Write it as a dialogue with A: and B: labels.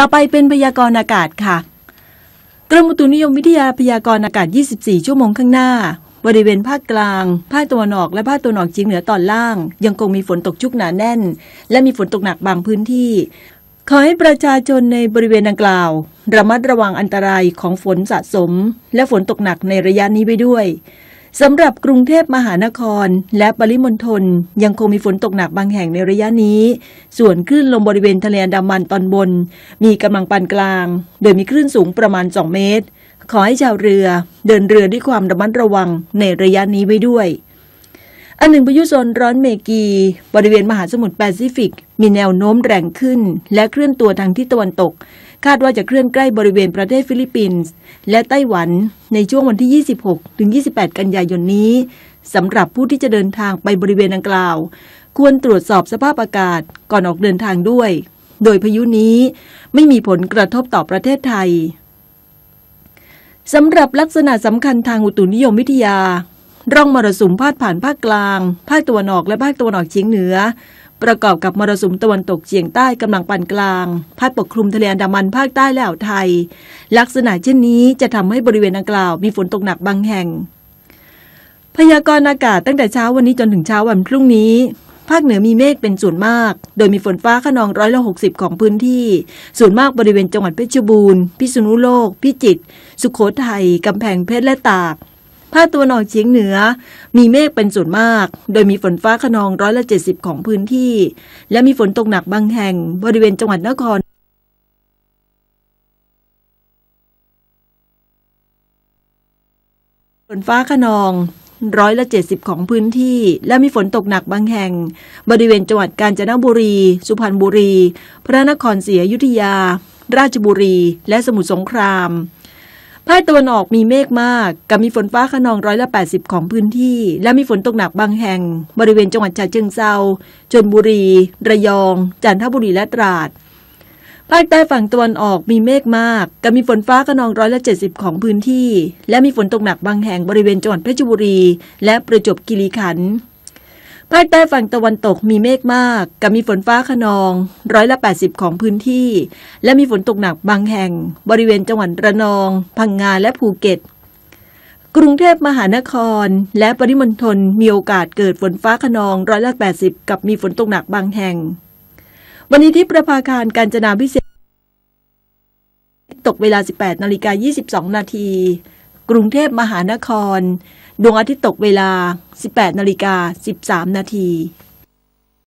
A: ต่อไปเป็นพยากรณ์อากาศค่ะ กรมอุตุนิยมวิทยาพยากรณ์อากาศ 24 ชั่วโมงข้างหน้า บริเวณภาคกลาง ภาคตะวันออก และภาคตะวันออกเฉียงเหนือตอนล่าง ยังคงมีฝนตกชุกหนาแน่น และมีฝนตกหนักบางพื้นที่ ขอให้ประชาชนในบริเวณดังกล่าว ระมัดระวังอันตรายของฝนสะสมและฝนตกหนักในระยะนี้ไปด้วยสำหรับกรุงเทพมหานครและปริมณฑลยังคงมีฝนตกหนักบางแห่งในระยะนี้ ส่วนคลื่นลมบริเวณทะเลอันดามันตอนบน มีกำลังปานกลาง โดยมีคลื่นสูงประมาณ 2 เมตร ขอให้ชาวเรือเดินเรือด้วยความระมัดระวังในระยะนี้ไว้ด้วยอันหนึ่งพายุโซนร้อนเมกี บริเวณมหาสมุทรแปซิฟิก มีแนวโน้มแรงขึ้น และเคลื่อนตัวทางทิศตะวันตก คาดว่าจะเคลื่อนใกล้บริเวณประเทศฟิลิปปินส์ และไต้หวันในช่วงวันที่ 26ถึง28 กันยายนนี้ สำหรับผู้ที่จะเดินทางไปบริเวณดังกล่าว ควรตรวจสอบสภาพอากาศก่อนออกเดินทางด้วย โดยพายุนี้ไม่มีผลกระทบต่อประเทศไทยสำหรับลักษณะสำคัญทางอุตุนิยมวิทยาร่องมรสุมพาดผ่านภาคกลาง ภาคตะวันออกและภาคตะวันออกเฉียงเหนือ ประกอบกับมรสุมตะวันตกเฉียงใต้กำลังปานกลาง พาดปกคลุมทะเลอันดามันภาคใต้และอ่าวไทย ลักษณะเช่นนี้จะทำให้บริเวณดังกล่าวมีฝนตกหนักบางแห่ง พยากรณ์อากาศตั้งแต่เช้าวันนี้จนถึงเช้าวันพรุ่งนี้ ภาคเหนือมีเมฆเป็นส่วนมาก โดยมีฝนฟ้าขนองร้อยละหกสิบของพื้นที่ ส่วนมากบริเวณจังหวัดเพชรบูรณ์ พิษณุโลก พิจิตร สุขโขทัย กำแพงเพชรและตากภาคตะวันออกเฉียงเหนือ มีเมฆเป็นส่วนมาก โดยมีฝนฟ้าขนองร้อยละเจ็ดสิบของพื้นที่ และมีฝนตกหนักบางแห่งบริเวณจังหวัดนคร ฝนฟ้าขนอง ร้อยละเจ็ดสิบของพื้นที่ และมีฝนตกหนักบางแห่งบริเวณจังหวัดกาญจนบุรี สุพรรณบุรี พระนครศรีอยุธยา ราชบุรี และสมุทรสงครามภาคตะวันออกมีเมฆมากกับมีฝนฟ้าขนองร้อยละ80ของพื้นที่ และมีฝนตกหนักบางแห่งบริเวณจังหวัดฉะเชิงเซาชนบุรี ระยอง จันทบุรีและตราด ภาคใต้ฝั่งตะวันออกมีเมฆมากกับมีฝนฟ้าขนองร้อยละ70 ของพื้นที่และมีฝนตกหนักบางแห่งบริเวณจังหวัดเพชรบุรีและประจวบคีรีขันธ์ภาคใต้ฝั่งตะวันตกมีเมฆมากกับมีฝนฟ้าขนอง ร้อยละ80ของพื้นที่ และมีฝนตกหนักบางแห่ง บริเวณจังหวัดระนอง พังงาและภูเก็ต กรุงเทพมหานคร และปริมณฑลมีโอกาสเกิดฝนฟ้าขนองร้อยละ80กับมีฝนตกหนักบางแห่ง วันนี้ที่ประภาคารการจนาพิเศษตกเวลา18นาฬิกา22นาทีกรุงเทพมหานคร ดวงอาทิตย์ตกเวลา 18นาฬิกา13 นาที